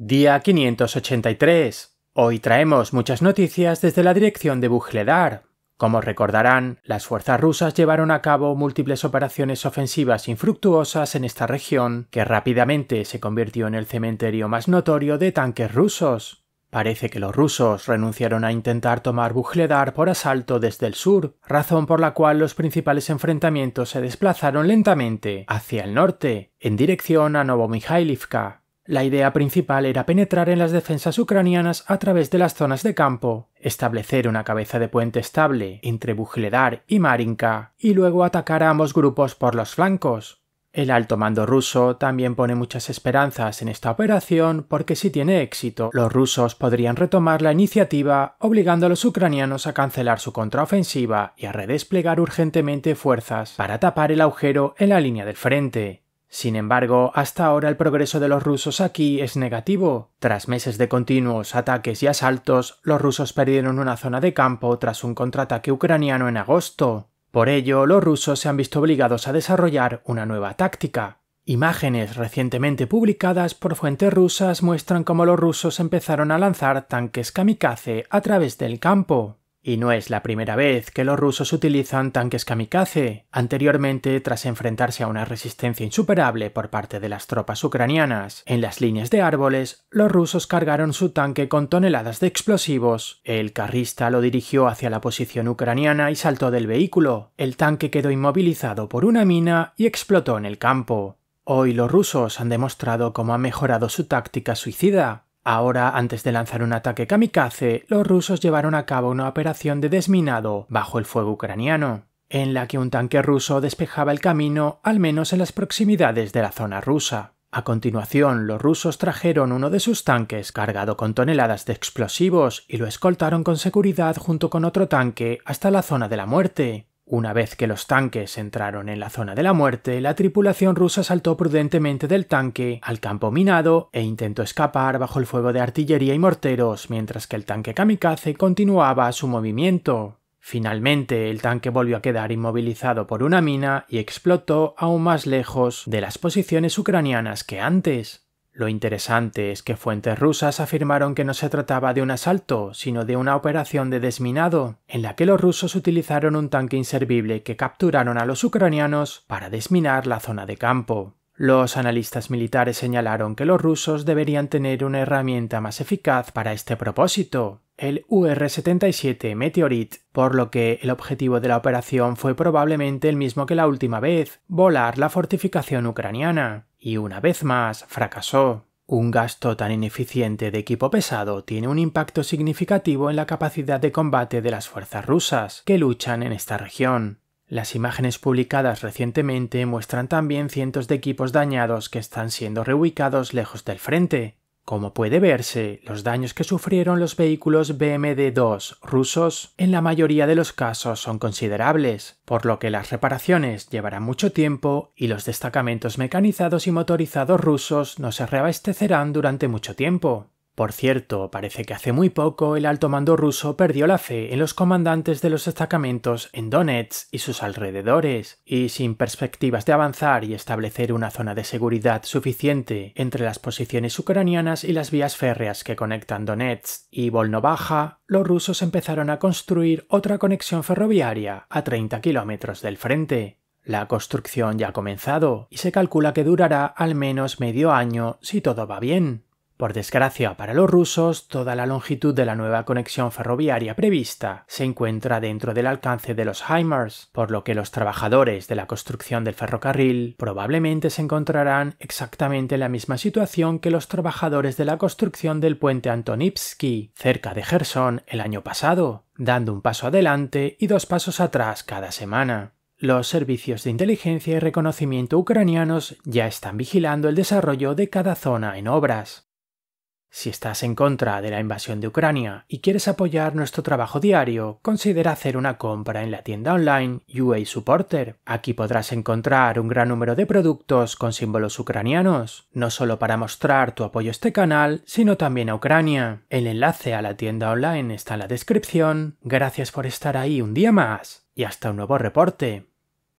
Día 583. Hoy traemos muchas noticias desde la dirección de Bujledar. Como recordarán, las fuerzas rusas llevaron a cabo múltiples operaciones ofensivas infructuosas en esta región, que rápidamente se convirtió en el cementerio más notorio de tanques rusos. Parece que los rusos renunciaron a intentar tomar Bujledar por asalto desde el sur, razón por la cual los principales enfrentamientos se desplazaron lentamente hacia el norte, en dirección a Novomihailivka. La idea principal era penetrar en las defensas ucranianas a través de las zonas de campo, establecer una cabeza de puente estable entre Bujledar y Marinka, y luego atacar a ambos grupos por los flancos. El alto mando ruso también pone muchas esperanzas en esta operación porque si tiene éxito, los rusos podrían retomar la iniciativa obligando a los ucranianos a cancelar su contraofensiva y a redesplegar urgentemente fuerzas para tapar el agujero en la línea del frente. Sin embargo, hasta ahora el progreso de los rusos aquí es negativo. Tras meses de continuos ataques y asaltos, los rusos perdieron una zona de campo tras un contraataque ucraniano en agosto. Por ello, los rusos se han visto obligados a desarrollar una nueva táctica. Imágenes recientemente publicadas por fuentes rusas muestran cómo los rusos empezaron a lanzar tanques kamikaze a través del campo. Y no es la primera vez que los rusos utilizan tanques kamikaze. Anteriormente, tras enfrentarse a una resistencia insuperable por parte de las tropas ucranianas en las líneas de árboles, los rusos cargaron su tanque con toneladas de explosivos. El carrista lo dirigió hacia la posición ucraniana y saltó del vehículo. El tanque quedó inmovilizado por una mina y explotó en el campo. Hoy los rusos han demostrado cómo ha mejorado su táctica suicida, Ahora, antes de lanzar un ataque kamikaze, los rusos llevaron a cabo una operación de desminado bajo el fuego ucraniano, en la que un tanque ruso despejaba el camino al menos en las proximidades de la zona rusa. A continuación, los rusos trajeron uno de sus tanques cargado con toneladas de explosivos y lo escoltaron con seguridad junto con otro tanque hasta la zona de la muerte, una vez que los tanques entraron en la zona de la muerte, la tripulación rusa saltó prudentemente del tanque al campo minado e intentó escapar bajo el fuego de artillería y morteros, mientras que el tanque kamikaze continuaba su movimiento. Finalmente, el tanque volvió a quedar inmovilizado por una mina y explotó aún más lejos de las posiciones ucranianas que antes. Lo interesante es que fuentes rusas afirmaron que no se trataba de un asalto, sino de una operación de desminado, en la que los rusos utilizaron un tanque inservible que capturaron a los ucranianos para desminar la zona de campo. Los analistas militares señalaron que los rusos deberían tener una herramienta más eficaz para este propósito, el UR-77 Meteorit, por lo que el objetivo de la operación fue probablemente el mismo que la última vez, volar la fortificación ucraniana, y una vez más fracasó. Un gasto tan ineficiente de equipo pesado tiene un impacto significativo en la capacidad de combate de las fuerzas rusas que luchan en esta región. Las imágenes publicadas recientemente muestran también cientos de equipos dañados que están siendo reubicados lejos del frente, como puede verse, los daños que sufrieron los vehículos BMD-2 rusos en la mayoría de los casos son considerables, por lo que las reparaciones llevarán mucho tiempo y los destacamentos mecanizados y motorizados rusos no se reabastecerán durante mucho tiempo. Por cierto, parece que hace muy poco el alto mando ruso perdió la fe en los comandantes de los destacamentos en Donetsk y sus alrededores, y sin perspectivas de avanzar y establecer una zona de seguridad suficiente entre las posiciones ucranianas y las vías férreas que conectan Donetsk y Volnovaja, los rusos empezaron a construir otra conexión ferroviaria a 30 kilómetros del frente. La construcción ya ha comenzado y se calcula que durará al menos medio año si todo va bien. Por desgracia para los rusos, toda la longitud de la nueva conexión ferroviaria prevista se encuentra dentro del alcance de los HIMARS, por lo que los trabajadores de la construcción del ferrocarril probablemente se encontrarán exactamente en la misma situación que los trabajadores de la construcción del puente Antonivsky, cerca de Gerson, el año pasado, dando un paso adelante y dos pasos atrás cada semana. Los servicios de inteligencia y reconocimiento ucranianos ya están vigilando el desarrollo de cada zona en obras. Si estás en contra de la invasión de Ucrania y quieres apoyar nuestro trabajo diario, considera hacer una compra en la tienda online UA Supporter. Aquí podrás encontrar un gran número de productos con símbolos ucranianos, no solo para mostrar tu apoyo a este canal, sino también a Ucrania. El enlace a la tienda online está en la descripción. Gracias por estar ahí un día más y hasta un nuevo reporte.